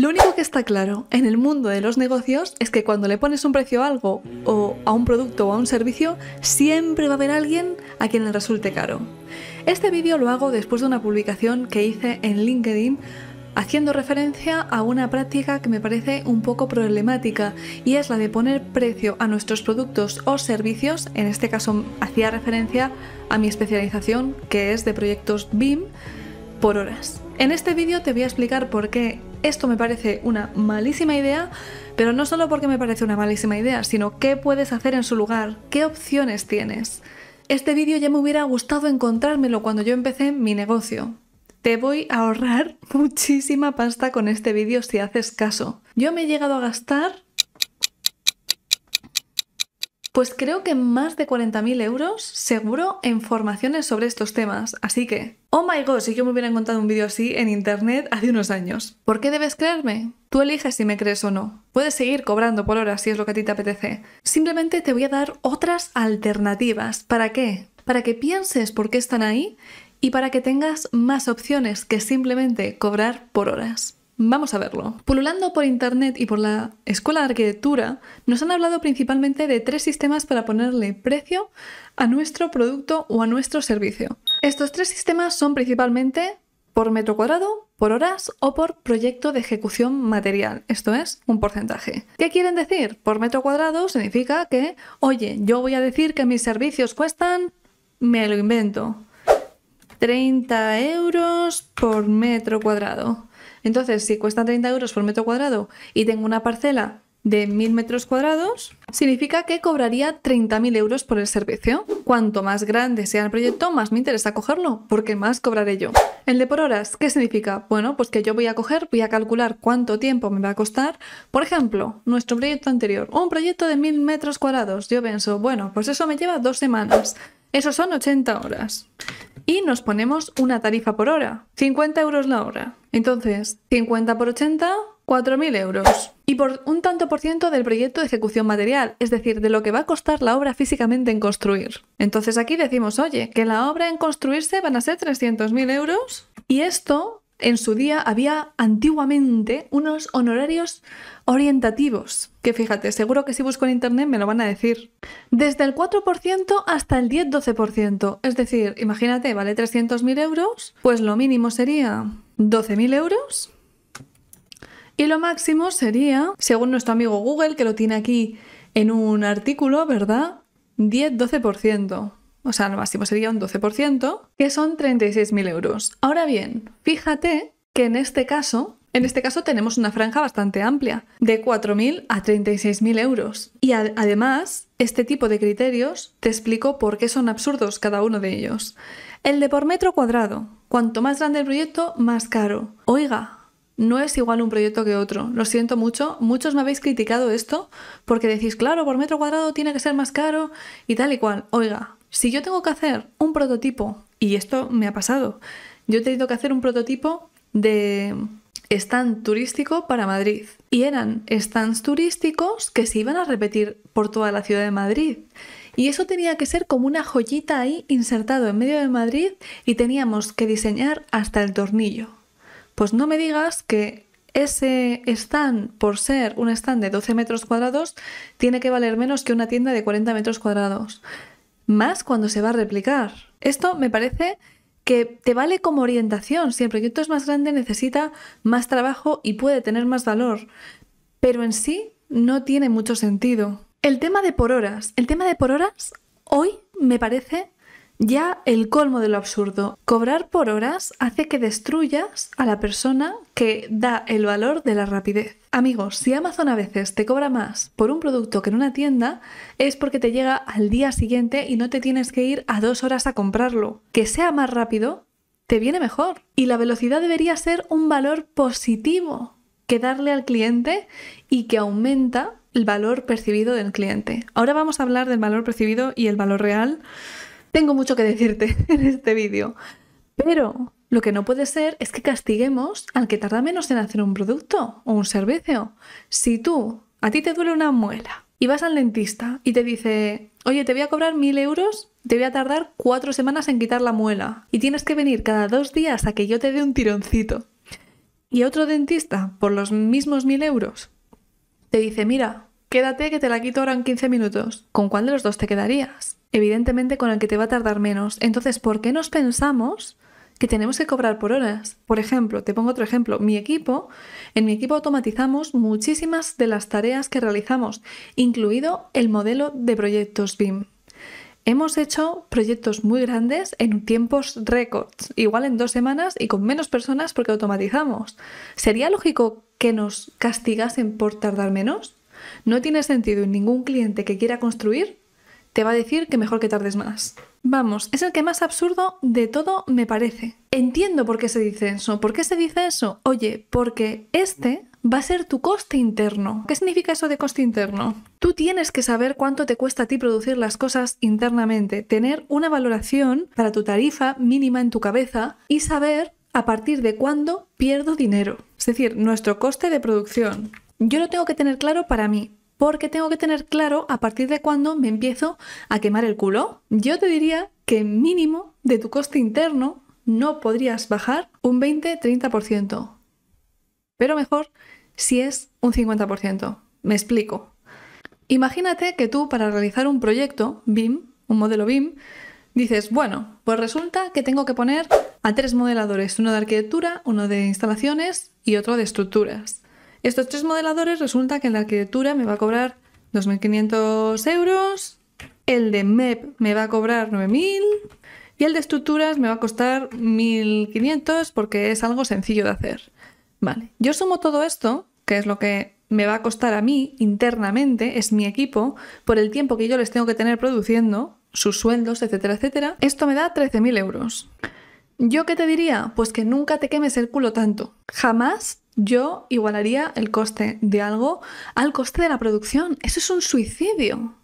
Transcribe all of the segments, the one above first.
Lo único que está claro en el mundo de los negocios es que cuando le pones un precio a algo o a un producto o a un servicio, siempre va a haber alguien a quien le resulte caro. Este vídeo lo hago después de una publicación que hice en LinkedIn haciendo referencia a una práctica que me parece un poco problemática y es la de poner precio a nuestros productos o servicios, en este caso hacía referencia a mi especialización que es de proyectos BIM, por horas. En este vídeo te voy a explicar por qué esto me parece una malísima idea, pero no solo porque me parece una malísima idea, sino qué puedes hacer en su lugar, qué opciones tienes. Este vídeo ya me hubiera gustado encontrármelo cuando yo empecé mi negocio. Te voy a ahorrar muchísima pasta con este vídeo si haces caso. Yo me he llegado a gastar pues creo que más de 40.000 euros seguro en formaciones sobre estos temas. Así que, oh my god, si yo me hubiera encontrado un vídeo así en internet hace unos años. ¿Por qué debes creerme? Tú eliges si me crees o no. Puedes seguir cobrando por horas si es lo que a ti te apetece. Simplemente te voy a dar otras alternativas. ¿Para qué? Para que pienses por qué están ahí y para que tengas más opciones que simplemente cobrar por horas. Vamos a verlo. Pululando por internet y por la escuela de arquitectura, nos han hablado principalmente de tres sistemas para ponerle precio a nuestro producto o a nuestro servicio. Estos tres sistemas son principalmente por metro cuadrado, por horas o por proyecto de ejecución material, esto es, un porcentaje. ¿Qué quieren decir? Por metro cuadrado significa que, oye, yo voy a decir que mis servicios cuestan, me lo invento, 30 euros por metro cuadrado. Entonces, si cuesta 30 euros por metro cuadrado y tengo una parcela de 1.000 metros cuadrados, significa que cobraría 30.000 euros por el servicio. Cuanto más grande sea el proyecto, más me interesa cogerlo, porque más cobraré yo. El de por horas, ¿qué significa? Bueno, pues que yo voy a coger, voy a calcular cuánto tiempo me va a costar. Por ejemplo, nuestro proyecto anterior, un proyecto de 1.000 metros cuadrados. Yo pienso, bueno, pues eso me lleva dos semanas. Eso son 80 horas. Y nos ponemos una tarifa por hora, 50 euros la hora. Entonces, 50 por 80, 4.000 euros. Y por un tanto por ciento del proyecto de ejecución material, es decir, de lo que va a costar la obra físicamente en construir. Entonces aquí decimos, oye, que la obra en construirse van a ser 300.000 euros y esto en su día había antiguamente unos honorarios orientativos, que fíjate, seguro que si busco en internet me lo van a decir. Desde el 4% hasta el 10-12%. Es decir, imagínate, vale 300.000 euros, pues lo mínimo sería 12.000 euros. Y lo máximo sería, según nuestro amigo Google, que lo tiene aquí en un artículo, ¿verdad? 10-12% o sea, lo máximo pues sería un 12%, que son 36.000 euros. Ahora bien, fíjate que en este caso, en este caso tenemos una franja bastante amplia, de 4.000 a 36.000 euros. Y además, este tipo de criterios te explico por qué son absurdos cada uno de ellos. El de por metro cuadrado. Cuanto más grande el proyecto, más caro. Oiga, no es igual un proyecto que otro. Lo siento mucho, muchos me habéis criticado esto porque decís, claro, por metro cuadrado tiene que ser más caro y tal y cual. Oiga, si yo tengo que hacer un prototipo, y esto me ha pasado, yo he tenido que hacer un prototipo de stand turístico para Madrid. Y eran stands turísticos que se iban a repetir por toda la ciudad de Madrid. Y eso tenía que ser como una joyita ahí insertado en medio de Madrid y teníamos que diseñar hasta el tornillo. Pues no me digas que ese stand, por ser un stand de 12 metros cuadrados, tiene que valer menos que una tienda de 40 metros cuadrados más cuando se va a replicar. Esto me parece que te vale como orientación. Si el proyecto es más grande, necesita más trabajo y puede tener más valor, pero en sí no tiene mucho sentido. El tema de por horas. El tema de por horas hoy me parece ya el colmo de lo absurdo. Cobrar por horas hace que destruyas a la persona que da el valor de la rapidez. Amigos, si Amazon a veces te cobra más por un producto que en una tienda, es porque te llega al día siguiente y no te tienes que ir a dos horas a comprarlo. Que sea más rápido, te viene mejor. Y la velocidad debería ser un valor positivo que darle al cliente y que aumenta el valor percibido del cliente. Ahora vamos a hablar del valor percibido y el valor real tengo mucho que decirte en este vídeo, pero lo que no puede ser es que castiguemos al que tarda menos en hacer un producto o un servicio. Si tú, a ti te duele una muela y vas al dentista y te dice, oye, te voy a cobrar mil euros, te voy a tardar cuatro semanas en quitar la muela y tienes que venir cada dos días a que yo te dé un tironcito. Y otro dentista, por los mismos mil euros, te dice, mira, quédate que te la quito ahora en 15 minutos. ¿Con cuál de los dos te quedarías? evidentemente con el que te va a tardar menos. Entonces, ¿por qué nos pensamos que tenemos que cobrar por horas? Por ejemplo, te pongo otro ejemplo, mi equipo, en mi equipo automatizamos muchísimas de las tareas que realizamos, incluido el modelo de proyectos BIM. Hemos hecho proyectos muy grandes en tiempos récords, igual en dos semanas y con menos personas porque automatizamos. ¿Sería lógico que nos castigasen por tardar menos? No tiene sentido en ningún cliente que quiera construir te va a decir que mejor que tardes más. Vamos, es el que más absurdo de todo me parece. Entiendo por qué se dice eso. ¿Por qué se dice eso? Oye, porque este va a ser tu coste interno. ¿Qué significa eso de coste interno? Tú tienes que saber cuánto te cuesta a ti producir las cosas internamente, tener una valoración para tu tarifa mínima en tu cabeza y saber a partir de cuándo pierdo dinero. Es decir, nuestro coste de producción. Yo lo tengo que tener claro para mí, porque tengo que tener claro a partir de cuándo me empiezo a quemar el culo. Yo te diría que mínimo de tu coste interno no podrías bajar un 20-30%, pero mejor si es un 50%. Me explico. Imagínate que tú para realizar un proyecto BIM, un modelo BIM, dices, bueno, pues resulta que tengo que poner a tres modeladores, uno de arquitectura, uno de instalaciones y otro de estructuras. Estos tres modeladores resulta que en la arquitectura me va a cobrar 2.500 euros, el de MEP me va a cobrar 9.000 y el de estructuras me va a costar 1.500 porque es algo sencillo de hacer. Vale, yo sumo todo esto, que es lo que me va a costar a mí internamente, es mi equipo, por el tiempo que yo les tengo que tener produciendo, sus sueldos, etcétera, etcétera, esto me da 13.000 euros. ¿Yo qué te diría? Pues que nunca te quemes el culo tanto. Jamás yo igualaría el coste de algo al coste de la producción. Eso es un suicidio.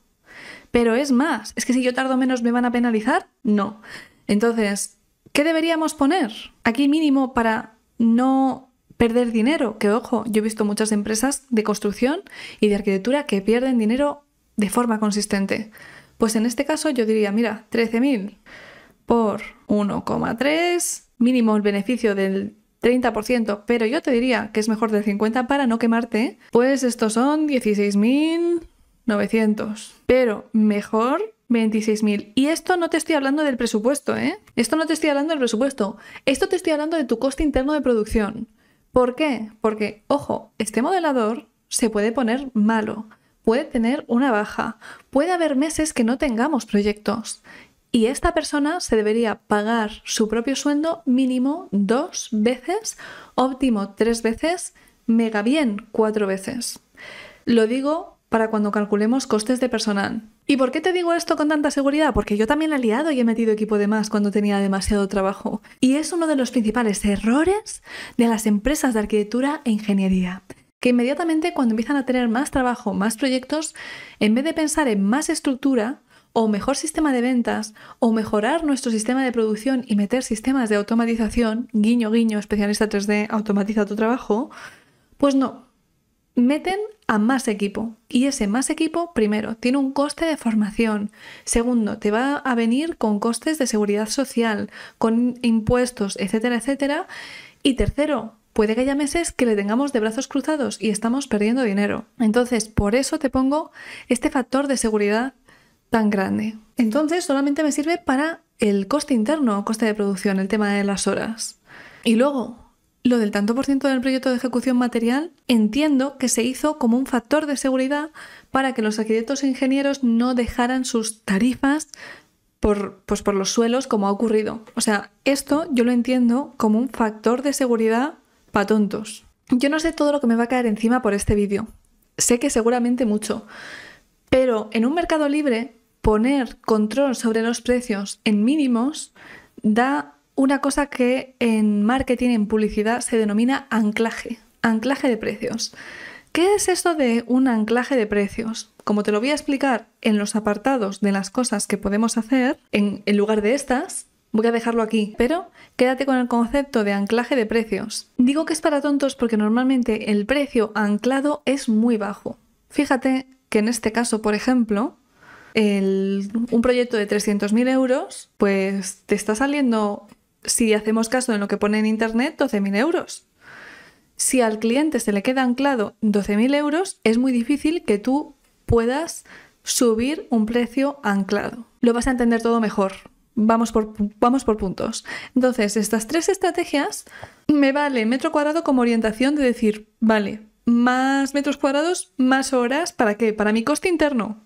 Pero es más, es que si yo tardo menos me van a penalizar. No. Entonces, ¿qué deberíamos poner aquí mínimo para no perder dinero? Que ojo, yo he visto muchas empresas de construcción y de arquitectura que pierden dinero de forma consistente. Pues en este caso yo diría, mira, 13.000 por 1,3, mínimo el beneficio del 30%, pero yo te diría que es mejor del 50% para no quemarte, ¿eh? pues estos son 16.900. Pero mejor 26.000. Y esto no te estoy hablando del presupuesto, ¿eh? Esto no te estoy hablando del presupuesto. Esto te estoy hablando de tu coste interno de producción. ¿Por qué? Porque, ojo, este modelador se puede poner malo, puede tener una baja, puede haber meses que no tengamos proyectos y esta persona se debería pagar su propio sueldo mínimo dos veces, óptimo tres veces, mega bien cuatro veces. Lo digo para cuando calculemos costes de personal. ¿Y por qué te digo esto con tanta seguridad? Porque yo también he liado y he metido equipo de más cuando tenía demasiado trabajo. Y es uno de los principales errores de las empresas de arquitectura e ingeniería que inmediatamente cuando empiezan a tener más trabajo, más proyectos, en vez de pensar en más estructura, o mejor sistema de ventas o mejorar nuestro sistema de producción y meter sistemas de automatización, guiño, guiño, especialista 3D, automatiza tu trabajo, pues no, meten a más equipo. Y ese más equipo, primero, tiene un coste de formación. Segundo, te va a venir con costes de seguridad social, con impuestos, etcétera, etcétera. Y tercero, puede que haya meses que le tengamos de brazos cruzados y estamos perdiendo dinero. Entonces, por eso te pongo este factor de seguridad tan grande. Entonces solamente me sirve para el coste interno, o coste de producción, el tema de las horas. Y luego, lo del tanto por ciento del proyecto de ejecución material, entiendo que se hizo como un factor de seguridad para que los arquitectos e ingenieros no dejaran sus tarifas por, pues, por los suelos como ha ocurrido. O sea, esto yo lo entiendo como un factor de seguridad para tontos. Yo no sé todo lo que me va a caer encima por este vídeo. Sé que seguramente mucho, pero en un mercado libre, poner control sobre los precios en mínimos da una cosa que en marketing, en publicidad, se denomina anclaje, anclaje de precios. ¿Qué es esto de un anclaje de precios? Como te lo voy a explicar en los apartados de las cosas que podemos hacer, en, en lugar de estas, voy a dejarlo aquí, pero quédate con el concepto de anclaje de precios. Digo que es para tontos porque normalmente el precio anclado es muy bajo. Fíjate, que en este caso, por ejemplo, un proyecto de 300.000 euros, pues te está saliendo, si hacemos caso de lo que pone en Internet, 12.000 euros. Si al cliente se le queda anclado 12.000 euros, es muy difícil que tú puedas subir un precio anclado. Lo vas a entender todo mejor. Vamos por, vamos por puntos. Entonces, estas tres estrategias me vale metro cuadrado como orientación de decir, vale, más metros cuadrados, más horas, ¿para qué? Para mi coste interno.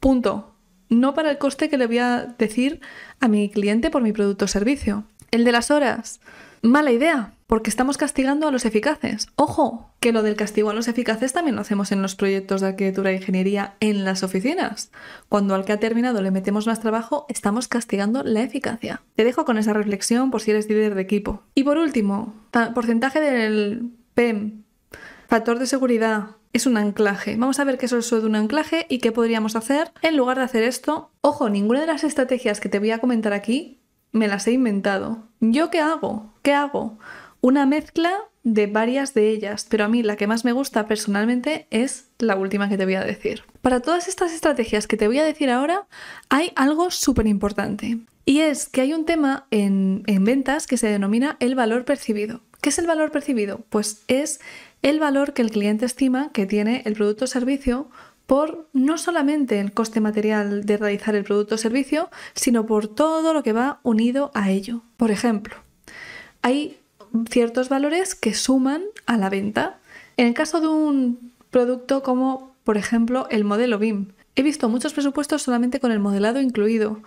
Punto. No para el coste que le voy a decir a mi cliente por mi producto o servicio. El de las horas, mala idea, porque estamos castigando a los eficaces. Ojo, que lo del castigo a los eficaces también lo hacemos en los proyectos de arquitectura e ingeniería en las oficinas. Cuando al que ha terminado le metemos más trabajo, estamos castigando la eficacia. Te dejo con esa reflexión por si eres líder de equipo. Y por último, porcentaje del PEM Factor de seguridad. Es un anclaje. Vamos a ver qué es eso de un anclaje y qué podríamos hacer en lugar de hacer esto. Ojo, ninguna de las estrategias que te voy a comentar aquí me las he inventado. ¿Yo qué hago? ¿Qué hago? Una mezcla de varias de ellas, pero a mí la que más me gusta personalmente es la última que te voy a decir. Para todas estas estrategias que te voy a decir ahora, hay algo súper importante. Y es que hay un tema en, en ventas que se denomina el valor percibido. ¿Qué es el valor percibido? Pues es el valor que el cliente estima que tiene el producto o servicio por no solamente el coste material de realizar el producto o servicio, sino por todo lo que va unido a ello. Por ejemplo, hay ciertos valores que suman a la venta. En el caso de un producto como, por ejemplo, el modelo BIM, he visto muchos presupuestos solamente con el modelado incluido,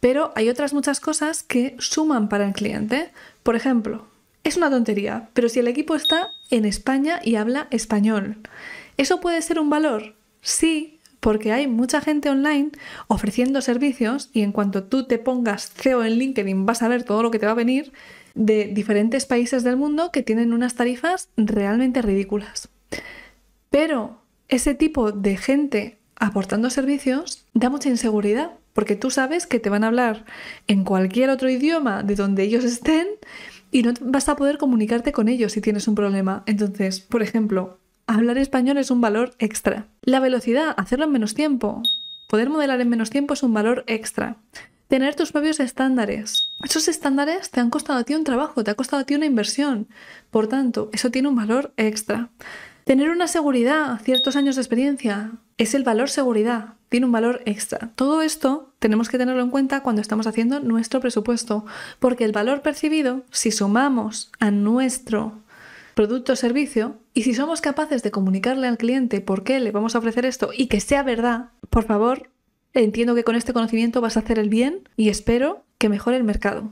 pero hay otras muchas cosas que suman para el cliente. Por ejemplo, es una tontería, pero si el equipo está en España y habla español, ¿eso puede ser un valor? Sí, porque hay mucha gente online ofreciendo servicios y en cuanto tú te pongas CEO en LinkedIn vas a ver todo lo que te va a venir de diferentes países del mundo que tienen unas tarifas realmente ridículas. Pero ese tipo de gente aportando servicios da mucha inseguridad, porque tú sabes que te van a hablar en cualquier otro idioma de donde ellos estén y no vas a poder comunicarte con ellos si tienes un problema. Entonces, por ejemplo, hablar español es un valor extra. La velocidad, hacerlo en menos tiempo, poder modelar en menos tiempo es un valor extra. Tener tus propios estándares. Esos estándares te han costado a ti un trabajo, te ha costado a ti una inversión. Por tanto, eso tiene un valor extra. Tener una seguridad, ciertos años de experiencia, es el valor seguridad, tiene un valor extra. Todo esto tenemos que tenerlo en cuenta cuando estamos haciendo nuestro presupuesto, porque el valor percibido, si sumamos a nuestro producto o servicio, y si somos capaces de comunicarle al cliente por qué le vamos a ofrecer esto y que sea verdad, por favor, entiendo que con este conocimiento vas a hacer el bien y espero que mejore el mercado.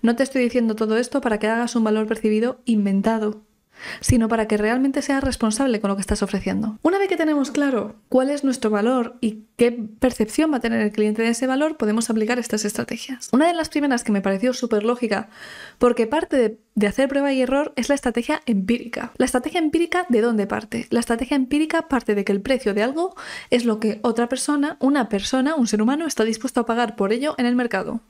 No te estoy diciendo todo esto para que hagas un valor percibido inventado, sino para que realmente seas responsable con lo que estás ofreciendo. Una vez que tenemos claro cuál es nuestro valor y qué percepción va a tener el cliente de ese valor, podemos aplicar estas estrategias. Una de las primeras que me pareció súper lógica, porque parte de, de, hacer prueba y error, es la estrategia empírica. ¿La estrategia empírica de dónde parte? La estrategia empírica parte de que el precio de algo es lo que otra persona, una persona, un ser humano, está dispuesto a pagar por ello en el mercado.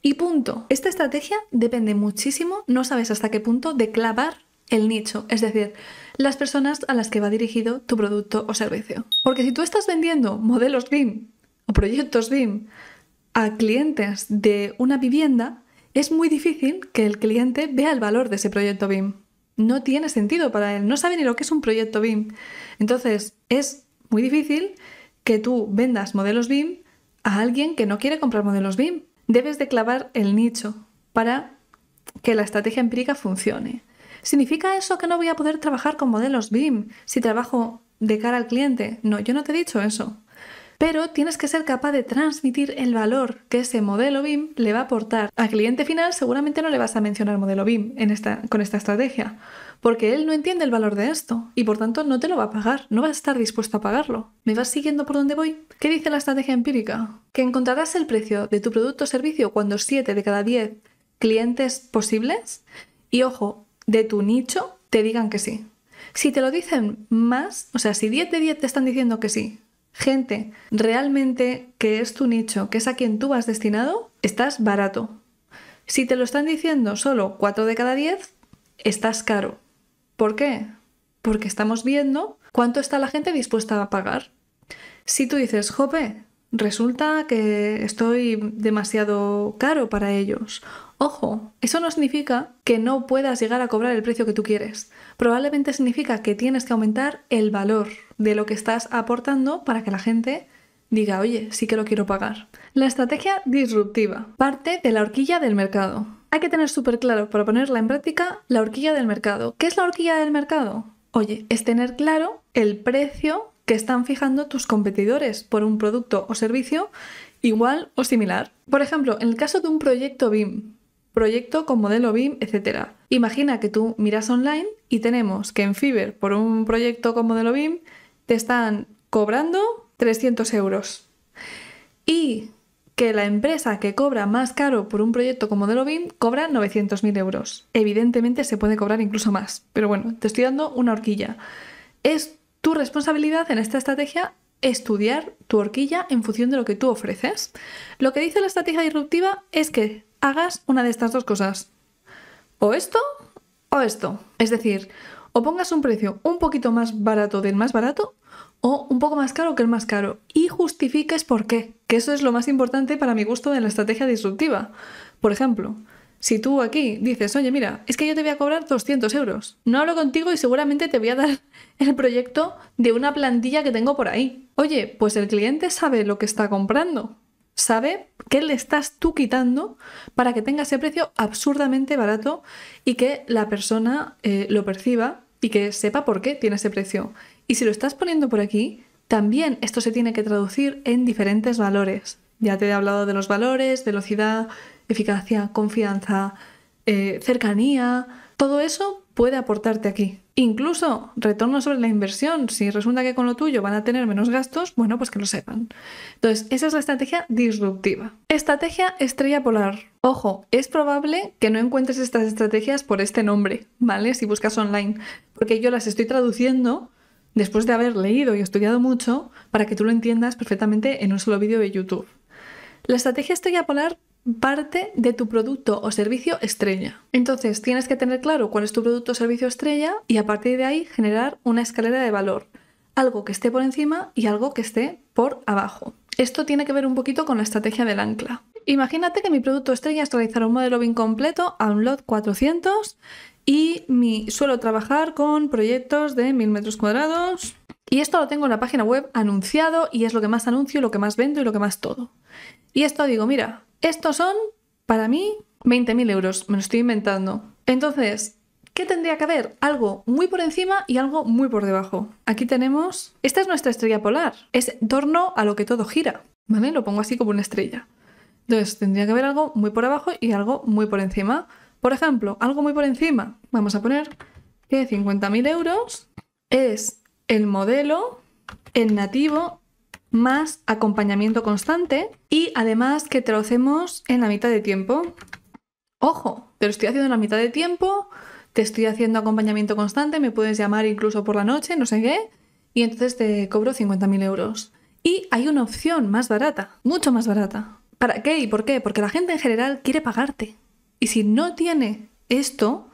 Y punto. Esta estrategia depende muchísimo, no sabes hasta qué punto, de clavar el nicho, es decir, las personas a las que va dirigido tu producto o servicio. Porque si tú estás vendiendo modelos BIM o proyectos BIM a clientes de una vivienda, es muy difícil que el cliente vea el valor de ese proyecto BIM. No tiene sentido para él, no sabe ni lo que es un proyecto BIM. Entonces, es muy difícil que tú vendas modelos BIM a alguien que no quiere comprar modelos BIM. Debes de clavar el nicho para que la estrategia empírica funcione. ¿Significa eso que no voy a poder trabajar con modelos BIM si trabajo de cara al cliente? No, yo no te he dicho eso. Pero tienes que ser capaz de transmitir el valor que ese modelo BIM le va a aportar. Al cliente final seguramente no le vas a mencionar modelo BIM con esta estrategia, porque él no entiende el valor de esto y por tanto no te lo va a pagar, no va a estar dispuesto a pagarlo. ¿Me vas siguiendo por donde voy? ¿Qué dice la estrategia empírica? Que encontrarás el precio de tu producto o servicio cuando 7 de cada 10 clientes posibles. Y ojo, de tu nicho te digan que sí. Si te lo dicen más, o sea, si 10 de 10 te están diciendo que sí, gente realmente que es tu nicho, que es a quien tú vas destinado, estás barato. Si te lo están diciendo solo 4 de cada 10, estás caro. ¿Por qué? Porque estamos viendo cuánto está la gente dispuesta a pagar. Si tú dices, jope, Resulta que estoy demasiado caro para ellos. Ojo, eso no significa que no puedas llegar a cobrar el precio que tú quieres. Probablemente significa que tienes que aumentar el valor de lo que estás aportando para que la gente diga, oye, sí que lo quiero pagar. La estrategia disruptiva parte de la horquilla del mercado. Hay que tener súper claro para ponerla en práctica la horquilla del mercado. ¿Qué es la horquilla del mercado? Oye, es tener claro el precio que están fijando tus competidores por un producto o servicio igual o similar. Por ejemplo, en el caso de un proyecto BIM, proyecto con modelo BIM, etcétera, Imagina que tú miras online y tenemos que en Fiverr por un proyecto con modelo BIM te están cobrando 300 euros. Y que la empresa que cobra más caro por un proyecto con modelo BIM cobra 900.000 euros. Evidentemente se puede cobrar incluso más, pero bueno, te estoy dando una horquilla. Es tu responsabilidad en esta estrategia estudiar tu horquilla en función de lo que tú ofreces. Lo que dice la estrategia disruptiva es que hagas una de estas dos cosas. O esto o esto. Es decir, o pongas un precio un poquito más barato del más barato o un poco más caro que el más caro. Y justifiques por qué, que eso es lo más importante para mi gusto en la estrategia disruptiva. Por ejemplo, si tú aquí dices, oye, mira, es que yo te voy a cobrar 200 euros, no hablo contigo y seguramente te voy a dar el proyecto de una plantilla que tengo por ahí. Oye, pues el cliente sabe lo que está comprando, sabe qué le estás tú quitando para que tenga ese precio absurdamente barato y que la persona eh, lo perciba y que sepa por qué tiene ese precio. Y si lo estás poniendo por aquí, también esto se tiene que traducir en diferentes valores. Ya te he hablado de los valores, velocidad, eficacia, confianza, eh, cercanía, todo eso puede aportarte aquí. Incluso retorno sobre la inversión. Si resulta que con lo tuyo van a tener menos gastos, bueno, pues que lo sepan. Entonces, esa es la estrategia disruptiva. Estrategia estrella polar. Ojo, es probable que no encuentres estas estrategias por este nombre, ¿vale? Si buscas online, porque yo las estoy traduciendo después de haber leído y estudiado mucho para que tú lo entiendas perfectamente en un solo vídeo de YouTube. La estrategia estrella polar parte de tu producto o servicio estrella. Entonces, tienes que tener claro cuál es tu producto o servicio estrella y a partir de ahí generar una escalera de valor. Algo que esté por encima y algo que esté por abajo. Esto tiene que ver un poquito con la estrategia del ancla. Imagínate que mi producto estrella es realizar un modelo bien completo a un lot 400 y mi, suelo trabajar con proyectos de 1000 metros cuadrados. Y esto lo tengo en la página web anunciado y es lo que más anuncio, lo que más vendo y lo que más todo. Y esto digo, mira, estos son, para mí, 20.000 euros, me lo estoy inventando. Entonces, ¿qué tendría que haber? Algo muy por encima y algo muy por debajo. Aquí tenemos, esta es nuestra estrella polar, es torno a lo que todo gira, ¿vale? Lo pongo así como una estrella. Entonces, tendría que haber algo muy por abajo y algo muy por encima. Por ejemplo, algo muy por encima, vamos a poner que 50.000 euros es el modelo el nativo más acompañamiento constante y además que te lo hacemos en la mitad de tiempo. Ojo, te lo estoy haciendo en la mitad de tiempo, te estoy haciendo acompañamiento constante, me puedes llamar incluso por la noche, no sé qué, y entonces te cobro 50.000 euros. Y hay una opción más barata, mucho más barata. ¿Para qué y por qué? Porque la gente en general quiere pagarte. Y si no tiene esto,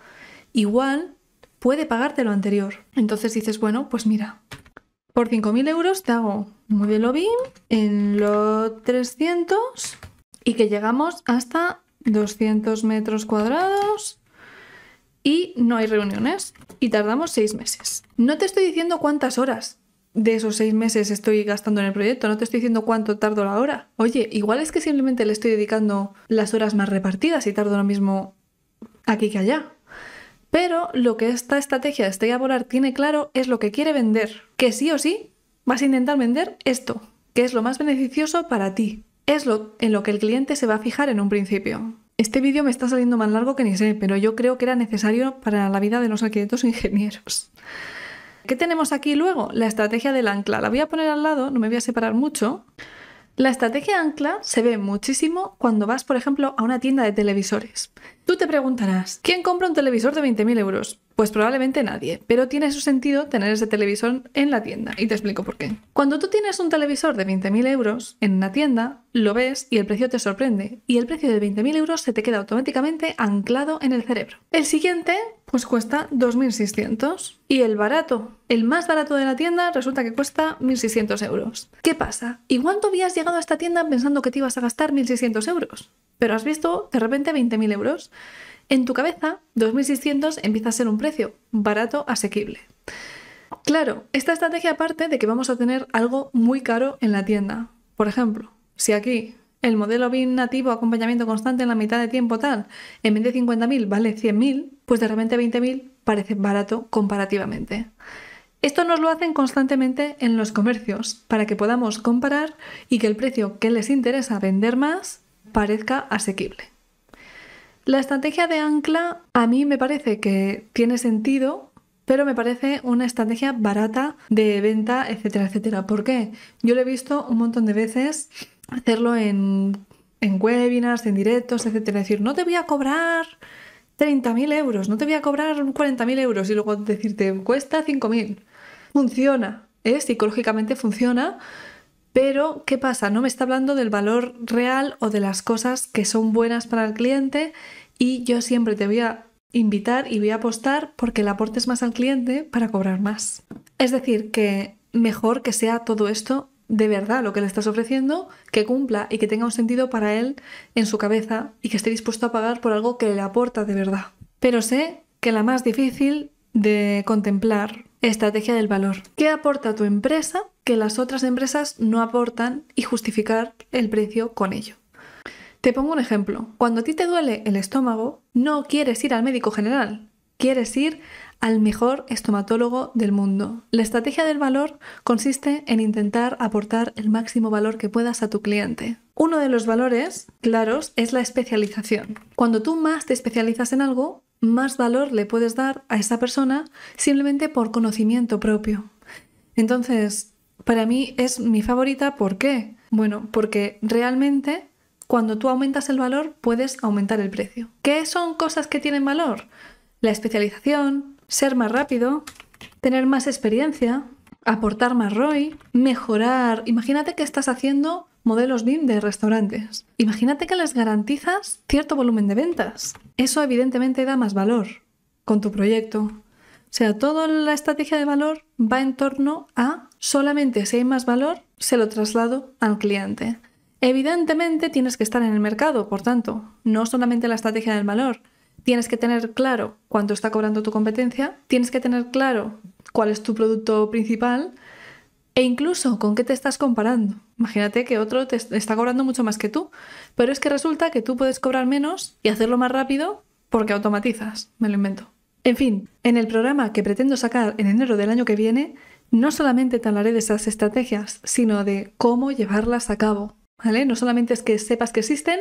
igual puede pagarte lo anterior. Entonces dices, bueno, pues mira, por 5.000 euros te hago modelo BIM en los 300 y que llegamos hasta 200 metros cuadrados y no hay reuniones y tardamos seis meses. No te estoy diciendo cuántas horas de esos seis meses estoy gastando en el proyecto, no te estoy diciendo cuánto tardo la hora. Oye, igual es que simplemente le estoy dedicando las horas más repartidas y tardo lo mismo aquí que allá. Pero lo que esta estrategia de a Volar tiene claro es lo que quiere vender, que sí o sí Vas a intentar vender esto, que es lo más beneficioso para ti. Es lo en lo que el cliente se va a fijar en un principio. Este vídeo me está saliendo más largo que ni sé, pero yo creo que era necesario para la vida de los arquitectos e ingenieros. ¿Qué tenemos aquí luego? La estrategia del ancla. La voy a poner al lado, no me voy a separar mucho. La estrategia ancla se ve muchísimo cuando vas, por ejemplo, a una tienda de televisores. Tú te preguntarás, ¿quién compra un televisor de 20.000 euros? Pues probablemente nadie, pero tiene su sentido tener ese televisor en la tienda y te explico por qué. Cuando tú tienes un televisor de 20.000 euros en una tienda, lo ves y el precio te sorprende y el precio de 20.000 euros se te queda automáticamente anclado en el cerebro. El siguiente pues cuesta 2.600 y el barato, el más barato de la tienda resulta que cuesta 1.600 euros. ¿Qué pasa? ¿Y cuánto habías llegado a esta tienda pensando que te ibas a gastar 1.600 euros, pero has visto de repente 20.000 euros. En tu cabeza, 2.600 empieza a ser un precio barato, asequible. Claro, esta estrategia parte de que vamos a tener algo muy caro en la tienda. Por ejemplo, si aquí el modelo BIM nativo acompañamiento constante en la mitad de tiempo tal, en vez de 50.000 vale 100.000, pues de repente 20.000 parece barato comparativamente. Esto nos lo hacen constantemente en los comercios para que podamos comparar y que el precio que les interesa vender más parezca asequible. La estrategia de ancla a mí me parece que tiene sentido, pero me parece una estrategia barata de venta, etcétera, etcétera. ¿Por qué? Yo lo he visto un montón de veces hacerlo en, en webinars, en directos, etcétera. Decir, no te voy a cobrar 30.000 euros, no te voy a cobrar 40.000 euros y luego decirte, cuesta 5.000. Funciona, es ¿eh? psicológicamente funciona pero, ¿qué pasa? No me está hablando del valor real o de las cosas que son buenas para el cliente y yo siempre te voy a invitar y voy a apostar porque le aportes más al cliente para cobrar más. Es decir, que mejor que sea todo esto de verdad lo que le estás ofreciendo, que cumpla y que tenga un sentido para él en su cabeza y que esté dispuesto a pagar por algo que le aporta de verdad. Pero sé que la más difícil de contemplar Estrategia del valor. ¿Qué aporta tu empresa que las otras empresas no aportan y justificar el precio con ello? Te pongo un ejemplo. Cuando a ti te duele el estómago, no quieres ir al médico general, quieres ir al mejor estomatólogo del mundo. La estrategia del valor consiste en intentar aportar el máximo valor que puedas a tu cliente. Uno de los valores claros es la especialización. Cuando tú más te especializas en algo, más valor le puedes dar a esa persona simplemente por conocimiento propio. Entonces, para mí es mi favorita, ¿por qué? Bueno, porque realmente cuando tú aumentas el valor puedes aumentar el precio. ¿Qué son cosas que tienen valor? La especialización, ser más rápido, tener más experiencia, aportar más ROI, mejorar. Imagínate que estás haciendo modelos BIM de restaurantes. Imagínate que les garantizas cierto volumen de ventas. Eso evidentemente da más valor con tu proyecto. O sea, toda la estrategia de valor va en torno a solamente si hay más valor, se lo traslado al cliente. Evidentemente tienes que estar en el mercado, por tanto, no solamente la estrategia del valor. Tienes que tener claro cuánto está cobrando tu competencia, tienes que tener claro cuál es tu producto principal, e incluso, ¿con qué te estás comparando? Imagínate que otro te está cobrando mucho más que tú, pero es que resulta que tú puedes cobrar menos y hacerlo más rápido porque automatizas, me lo invento. En fin, en el programa que pretendo sacar en enero del año que viene, no solamente te hablaré de esas estrategias, sino de cómo llevarlas a cabo, ¿vale? No solamente es que sepas que existen,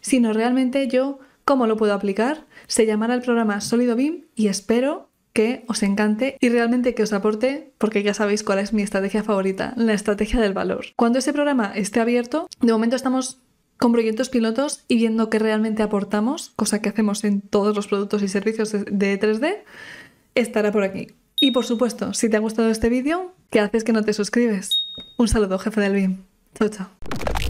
sino realmente yo cómo lo puedo aplicar. Se llamará el programa Sólido BIM y espero que os encante y realmente que os aporte, porque ya sabéis cuál es mi estrategia favorita, la estrategia del valor. Cuando ese programa esté abierto, de momento estamos con proyectos pilotos y viendo qué realmente aportamos, cosa que hacemos en todos los productos y servicios de 3D, estará por aquí. Y por supuesto, si te ha gustado este vídeo, ¿qué haces que no te suscribes? Un saludo, jefe del BIM. Chao, chao.